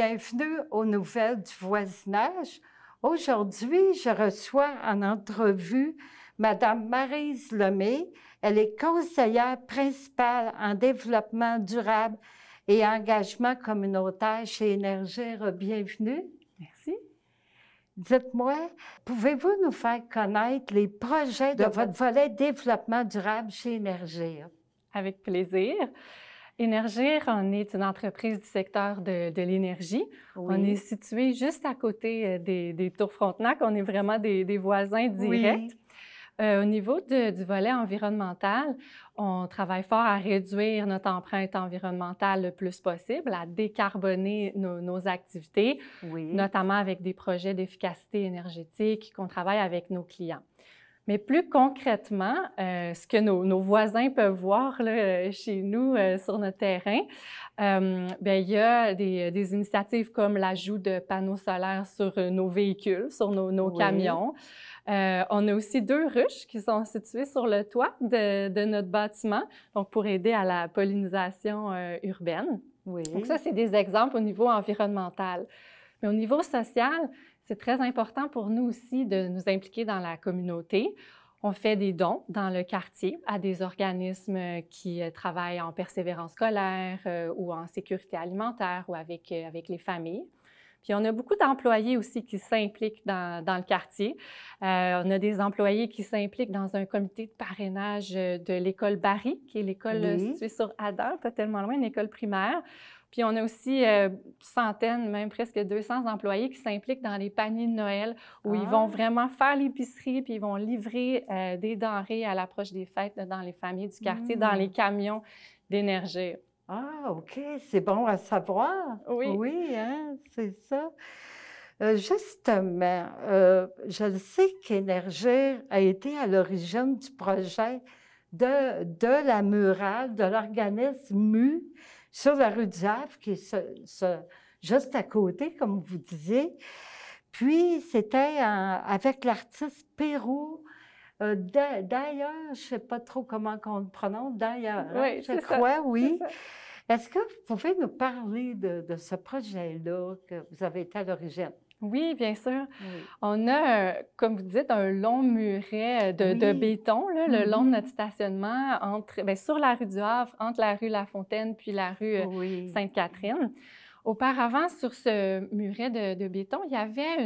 bienvenue aux nouvelles du voisinage. Aujourd'hui, je reçois en entrevue Madame Marise Lemay. Elle est conseillère principale en développement durable et engagement communautaire chez Énergir. Bienvenue. Merci. Dites-moi, pouvez-vous nous faire connaître les projets de, votre volet développement durable chez Énergir? Avec plaisir. Énergir, on est une entreprise du secteur de, l'énergie. On est situé juste à côté euh, des, Tours Frontenac. On est vraiment des, voisins directs. Euh, au niveau du volet environnemental, on travaille fort à réduire notre empreinte environnementale le plus possible, à décarboner nos, activités, notamment avec des projets d'efficacité énergétique qu'on travaille avec nos clients. Mais plus concrètement, euh, ce que nos, voisins peuvent voir euh, chez nous euh, sur notre terrain, ben, il y a des, initiatives comme l'ajout de panneaux solaires sur nos véhicules, sur nos, camions. on a aussi deux ruches qui sont situées sur le toit de, notre bâtiment, donc pour aider à la pollinisation urbaine. Donc ça, c'est des exemples au niveau environnemental. Mais au niveau social, c'est très important pour nous aussi de nous impliquer dans la communauté. On fait des dons dans le quartier à des organismes qui euh, travaillent en persévérance scolaire euh, ou en sécurité alimentaire ou avec, euh, avec les familles. Puis on a beaucoup d'employés aussi qui s'impliquent dans, dans, le quartier. on a des employés qui s'impliquent dans un comité de parrainage de l'école Barry, qui est l'école située sur Adam, pas tellement loin, une école primaire, puis on a aussi euh, centaines, même presque 200 employés qui s'impliquent dans les paniers de Noël où ils vont ah! vraiment faire l'épicerie puis ils vont livrer euh, des denrées à l'approche des fêtes dans les familles du quartier, dans mmh. les camions d'énergie. Ah, OK, c'est bon à savoir. Oui. Oui, hein, c'est ça. Euh, justement, je sais qu'Énergir a été à l'origine du projet de, de la murale, de l'organisme MU, sur la rue du Havre, qui est juste à côté, comme vous disiez. Puis, c'était avec l'artiste Pérou. Euh, d'ailleurs, je ne sais pas trop comment on le prononce, d'ailleurs, hein, je crois, oui. Est-ce que vous pouvez nous parler de, de ce projet-là que vous avez été à l'origine? Oui, bien sûr. On a, comme vous dites, un long muret de, béton le long de mm-hmm. notre stationnement entre, ben, sur la rue du Havre, entre la rue La Fontaine puis la rue euh, Sainte-Catherine. Auparavant, sur ce muret de, béton, il y avait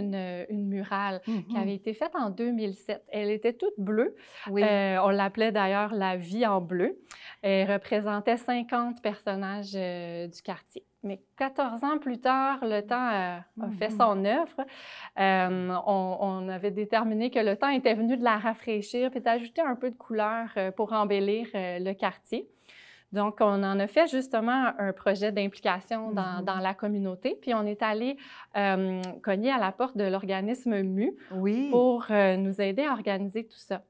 une, murale qui mm-hmm. avait été faite en 2007. Elle était toute bleue. Euh, on l'appelait d'ailleurs La vie en bleu. Elle représentait 50 personnages euh, du quartier mais 14 ans plus tard, le temps euh, a fait mhm. son œuvre. Euh, on, avait déterminé que le temps était venu de la rafraîchir puis d'ajouter un peu de couleur euh, pour embellir le quartier. Donc, on en a fait justement un projet d'implication dans, mhm. la communauté. Puis, on est allé cogner à la porte de l'organisme MU oui. pour nous aider à organiser tout ça.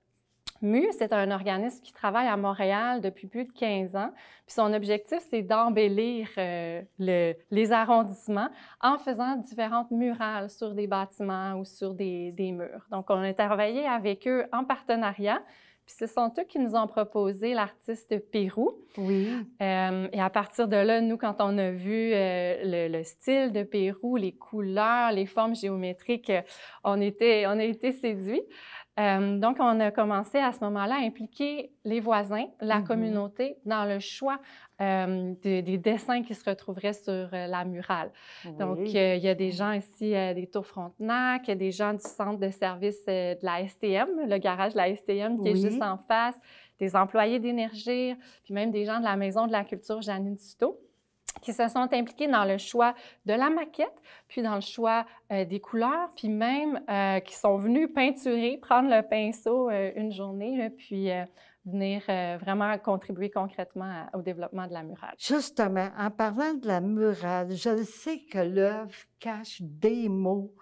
MU, c'est un organisme qui travaille à Montréal depuis plus de 15 ans. Puis son objectif, c'est d'embellir euh, les arrondissements en faisant différentes murales sur des bâtiments ou sur des, murs. Donc, on a travaillé avec eux en partenariat. Puis ce sont eux qui nous ont proposé l'artiste Pérou. Oui. Euh, et à partir de là, nous, quand on a vu euh, le, style de Pérou, les couleurs, les formes géométriques, on, était, on a été séduits. Euh, donc, on a commencé à ce moment-là à impliquer les voisins, la mm-hmm. communauté, dans le choix euh, des, dessins qui se retrouveraient sur euh, la murale. Donc, il y a des gens ici des Tours Frontenac, des gens du centre de service de la STM, le garage de la STM qui est juste en face, des employés d'énergie, puis même des gens de la Maison de la Culture Janine Tuto qui se sont impliqués dans le choix de la maquette, puis dans le choix euh, des couleurs, puis même euh, qui sont venus peinturer, prendre le pinceau euh, une journée, puis venir vraiment contribuer concrètement au développement de la murale. Justement, en parlant de la murale, je sais que l'œuvre cache des mots.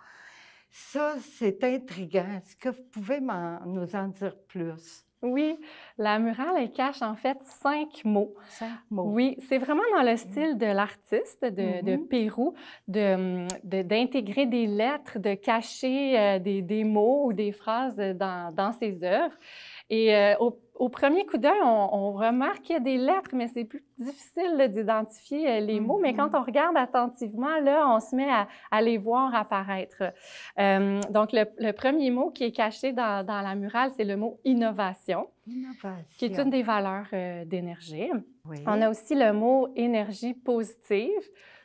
Ça, c'est intriguant. Est-ce que vous pouvez nous en dire plus? Oui, la murale, elle cache en fait cinq mots. Cinq mots. Oui, c'est vraiment dans le mmh. style de l'artiste de, mmh. Pérou d'intégrer des lettres, de cacher euh, des, mots ou des phrases dans ses œuvres. Et euh, au, premier coup d'œil, on, on, remarque qu'il y a des lettres, mais c'est plus difficile d'identifier euh, les mots. Mais quand mhm. on regarde attentivement, là, on se met à, les voir apparaître. Euh, donc, le, premier mot qui est caché dans, la murale, c'est le mot innovation, qui est une des valeurs d'énergie. On a aussi le mot énergie positive.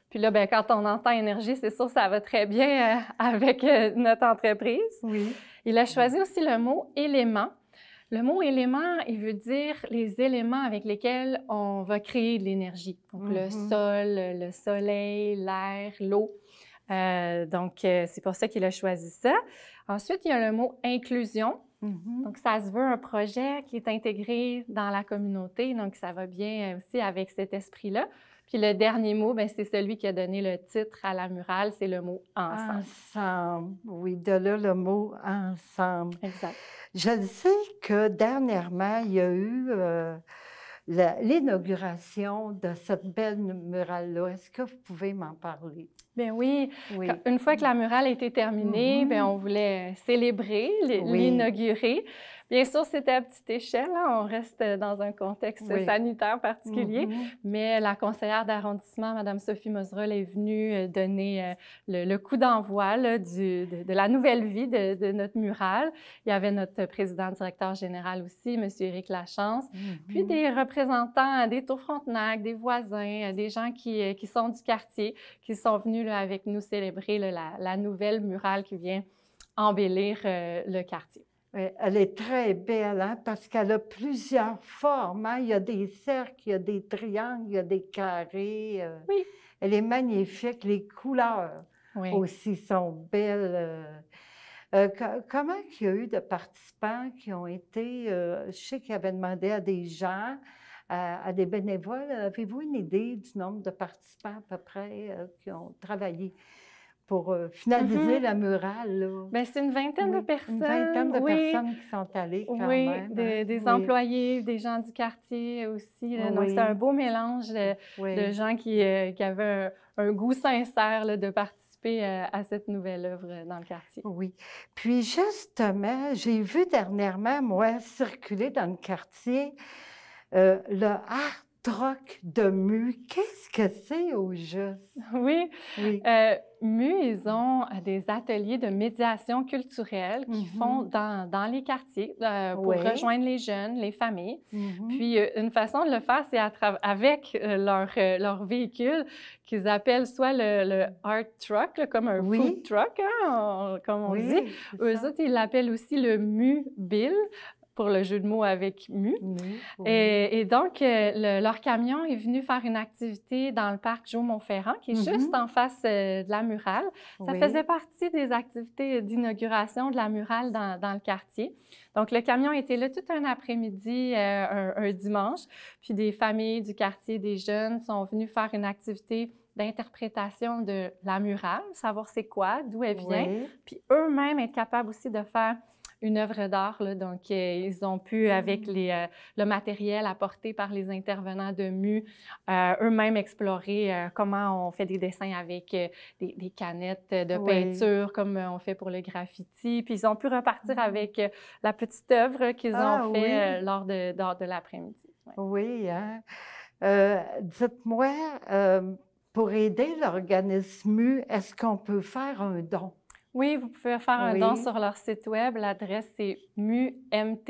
Puis là, ben, quand on entend énergie, c'est sûr, ça va très bien avec notre entreprise. Il a choisi aussi le mot élément le mot élément, il veut dire les éléments avec lesquels on va créer de l'énergie. Donc, le mhm. sol, le soleil, l'air, l'eau. Euh, donc, euh, c'est pour ça qu'il a choisi ça. Ensuite, il y a le mot inclusion. Mm-hmm. Donc, ça se veut un projet qui est intégré dans la communauté, donc ça va bien aussi avec cet esprit-là. Puis le dernier mot, ben, c'est celui qui a donné le titre à la murale, c'est le mot ensemble. Ensemble, oui, de là le mot ensemble. Exact. Je sais que dernièrement, il y a eu euh, l'inauguration de cette belle murale-là. Est-ce que vous pouvez m'en parler? Bien oui. Une fois que la murale était terminée, mm-hmm. ben, on voulait célébrer, l'inaugurer. Bien sûr, c'était à petite échelle. Hein. on reste dans un contexte sanitaire particulier. Mm-hmm. Mais la conseillère d'arrondissement, Mme Sophie Moserol, est venue euh, donner euh, le, coup d'envoi de, la nouvelle vie de, notre mural. Il y avait notre président directeur général aussi, M. Éric Lachance, mm-hmm. puis des représentants des Tours Frontenac, des voisins, euh, des gens qui, qui sont du quartier, qui sont venus avec nous célébrer la, nouvelle murale qui vient embellir le quartier elle est très belle hein, parce qu'elle a plusieurs formes. Hein. Il y a des cercles, il y a des triangles, il y a des carrés. Euh. oui. Elle est magnifique. Les couleurs aussi sont belles. Euh. Euh, comment il y a eu de participants qui ont été, je sais qu'il avait demandé à des gens, à des bénévoles, avez-vous une idée du nombre de participants à peu près qui ont travaillé? pour euh, finaliser mm-hmm. la murale. Ben, c'est une vingtaine de personnes. Une vingtaine de personnes qui sont allées quand oui, même. Des, hein. des employés, des gens du quartier aussi. Donc, c'est un beau mélange euh, de, gens qui, euh, avaient un, goût sincère de participer à, cette nouvelle œuvre dans le quartier. Oui. Puis justement, j'ai vu dernièrement, moi, circuler dans le quartier le art troc de mu, Qu'est-ce que c'est au juste? Oui. Euh, mu, ils ont euh, des ateliers de médiation culturelle qui mm-hmm. font dans, les quartiers euh, pour rejoindre les jeunes, les familles. Mm-hmm. Puis, une façon de le faire, c'est avec leur, leur véhicule qu'ils appellent soit le, art truck, comme un food truck, hein, comme on dit. Eux autres, ils l'appellent aussi le mu bill, pour le jeu de mots avec Mu. et, donc, euh, leur camion est venu faire une activité dans le parc Joe-Montferrand, qui est mm-hmm. juste en face euh, de la murale. Ça faisait partie des activités d'inauguration de la murale dans, le quartier. Donc, le camion était là tout un après-midi, euh, un, dimanche. Puis des familles du quartier, des jeunes sont venus faire une activité d'interprétation de la murale, savoir c'est quoi, d'où elle vient, puis eux-mêmes être capables aussi de faire une œuvre d'art. Donc, euh, ils ont pu, avec mmh. euh, le matériel apporté par les intervenants de MU, euh, eux-mêmes explorer comment on fait des dessins avec des, canettes de peinture, comme on fait pour le graffiti. Puis, ils ont pu repartir mmh. avec la petite œuvre qu'ils ont faite ah fait lors de, l'après-midi. Oui. Hein. Dites-moi, pour aider l'organisme, MU, est-ce qu'on peut faire un don? Oui, vous pouvez faire un don sur leur site web. L'adresse c'est mumtl.org.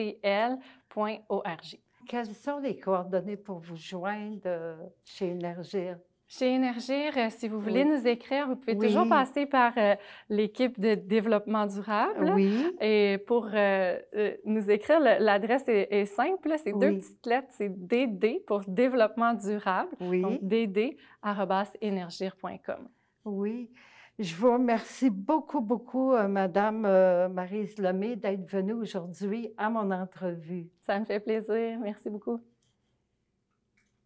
Quelles sont les coordonnées pour vous joindre euh, chez Énergir? Chez Énergir, euh, si vous voulez nous écrire, vous pouvez toujours passer par euh, l'équipe de développement durable. Oui. Et pour nous écrire, l'adresse est, simple. C'est deux petites lettres. C'est DD pour développement durable. Oui. Donc, dd.énergir.com. Oui. Je vous remercie beaucoup, beaucoup, euh, Madame euh, Marie d'être venue aujourd'hui à mon entrevue. Ça me fait plaisir. Merci beaucoup.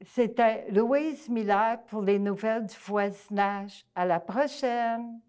C'était Louise Miller pour les nouvelles du voisinage. À la prochaine!